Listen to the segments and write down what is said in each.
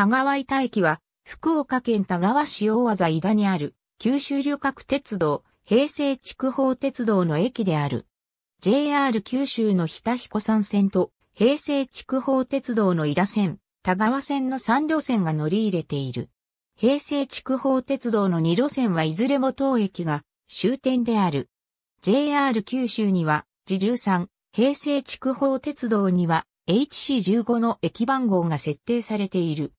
田川板田駅は、福岡県田川市大和井田にある、九州旅客鉄道、平成筑豊鉄道の駅である。JR 九州の日田彦山線と、平成筑豊鉄道の井田線、田川線の3路線が乗り入れている。平成筑豊鉄道の2路線はいずれも当駅が終点である。JR 九州には、自13、平成筑豊鉄道には、HC15 の駅番号が設定されている。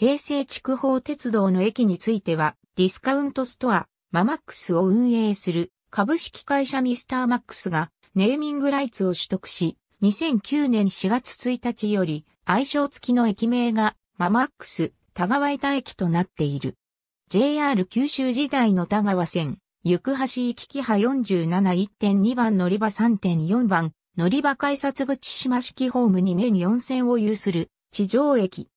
平成筑豊鉄道の駅については、ディスカウントストア、ママックスを運営する株式会社ミスターマックスがネーミングライツを取得し、2009年4月1日より愛称付きの駅名がママックス田川板駅となっている。JR 九州時代の田川線、行橋行き来ハ471.2番乗り場3.4番、乗り場改札口島式ホームに目に4線を有する地上駅。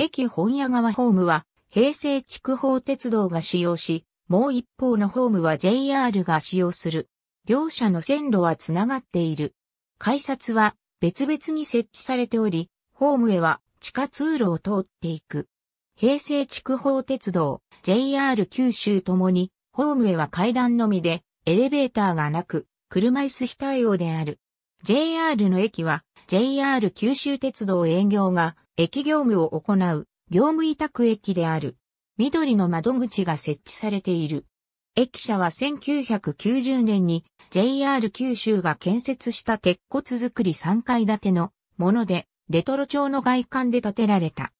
駅本屋川ホームは、平成筑豊鉄道が使用し、もう一方のホームは JR が使用する。両者の線路はつながっている。改札は別々に設置されており、ホームへは地下通路を通っていく。平成筑豊鉄道、JR 九州ともに、ホームへは階段のみで、エレベーターがなく、車椅子非対応である。JR の駅は、JR 九州鉄道営業が駅業務を行う業務委託駅である。緑の窓口が設置されている。駅舎は1990年に JR 九州が建設した鉄骨造り3階建てのもので、レトロ調の外観で建てられた。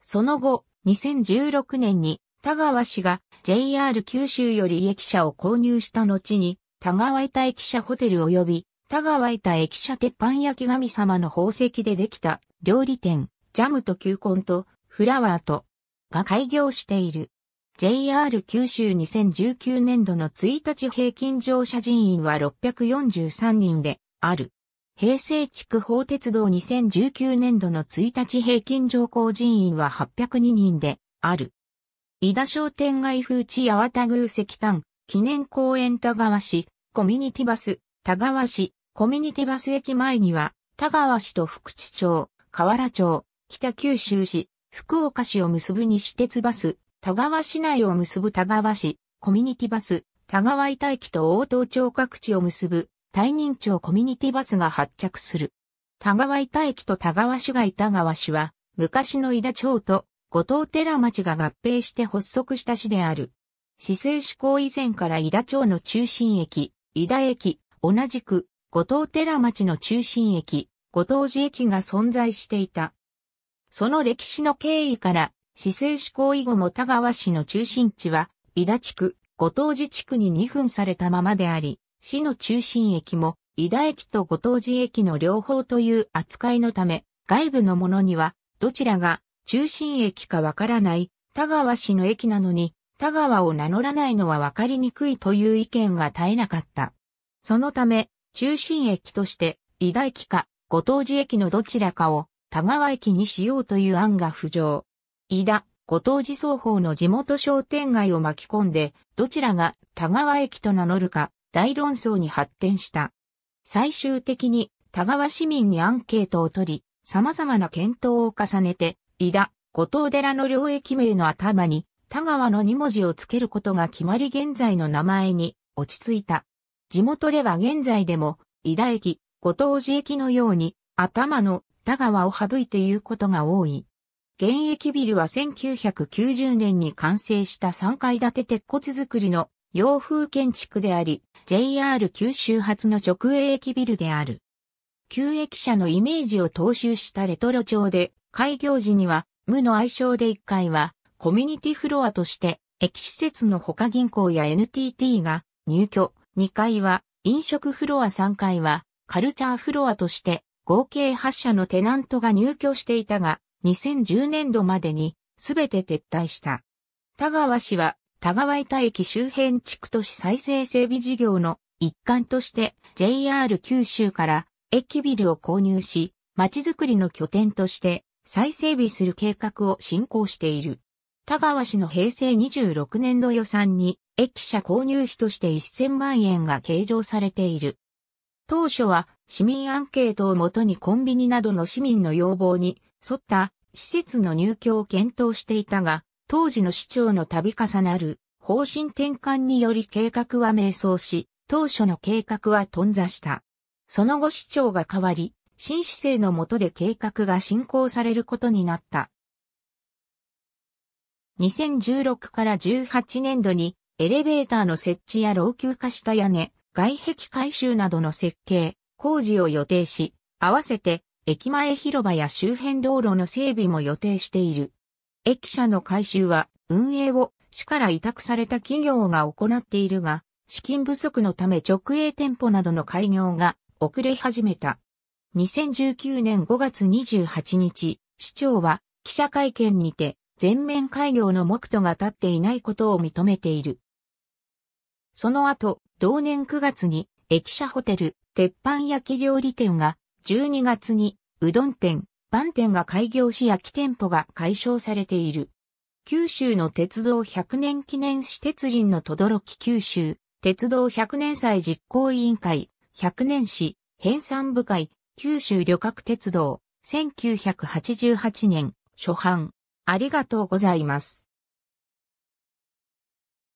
その後、2016年に田川氏が JR 九州より駅舎を購入した後に、田川板駅舎ホテル及び田川板駅舎鉄板焼き神様の宝石でできた料理店、ジャムと球根とフラワーとが開業している。JR 九州2019年度の1日平均乗車人員は643人である。平成地区法鉄道2019年度の1日平均乗降人員は802人である。井田商店街風地八幡宮石炭、記念公園田川市、コミュニティバス、田川市、コミュニティバス駅前には、田川市と福地町、河原町、北九州市、福岡市を結ぶ西鉄バス、田川市内を結ぶ田川市、コミュニティバス、田川板駅と大東町各地を結ぶ、大人町コミュニティバスが発着する。田川板駅と田川市が板川市は、昔の井田町と後藤寺町が合併して発足した市である。市政施行以前から井田町の中心駅、井田駅、同じく後藤寺町の中心駅、後藤寺駅が存在していた。その歴史の経緯から、市政施行以後も田川市の中心地は、伊田地区、五島寺地区に2分されたままであり、市の中心駅も、伊田駅と五島寺駅の両方という扱いのため、外部のものには、どちらが中心駅かわからない田川市の駅なのに、田川を名乗らないのはわかりにくいという意見が絶えなかった。そのため、中心駅として、伊田駅か、五島寺駅のどちらかを田川駅にしようという案が浮上。井田、後藤寺双方の地元商店街を巻き込んで、どちらが田川駅と名乗るか、大論争に発展した。最終的に、田川市民にアンケートを取り、様々な検討を重ねて、井田、後藤寺の両駅名の頭に、田川の2文字をつけることが決まり現在の名前に落ち着いた。地元では現在でも、井田駅、後藤寺駅のように、頭の田川を省いて言うことが多い。現役ビルは1990年に完成した3階建て鉄骨造りの洋風建築であり、JR 九州発の直営駅ビルである。旧駅舎のイメージを踏襲したレトロ調で、開業時には、無の愛称で1階は、コミュニティフロアとして、駅施設の他銀行や NTT が入居、2階は飲食フロア3階はカルチャーフロアとして合計8社のテナントが入居していたが、2010年度までにすべて撤退した。田川市は田川板駅周辺地区都市再生整備事業の一環として JR 九州から駅ビルを購入し、街づくりの拠点として再整備する計画を進行している。田川市の平成26年度予算に駅舎購入費として1000万円が計上されている。当初は市民アンケートをもとにコンビニなどの市民の要望に沿った施設の入居を検討していたが、当時の市長の度重なる方針転換により計画は迷走し、当初の計画は頓挫した。その後市長が変わり、新市政の下で計画が進行されることになった。2016から18年度にエレベーターの設置や老朽化した屋根、外壁改修などの設計、工事を予定し、合わせて駅前広場や周辺道路の整備も予定している。駅舎の改修は運営を市から委託された企業が行っているが、資金不足のため直営店舗などの開業が遅れ始めた。2019年5月28日、市長は記者会見にて全面開業の目途が立っていないことを認めている。その後、同年9月に駅舎ホテル、鉄板焼き料理店が、12月に、うどん店、パン店が開業し焼き店舗が解消されている。九州の鉄道100年記念私鉄林の轟九州、鉄道100年祭実行委員会、100年史、編纂部会、九州旅客鉄道、1988年、初版。ありがとうございます。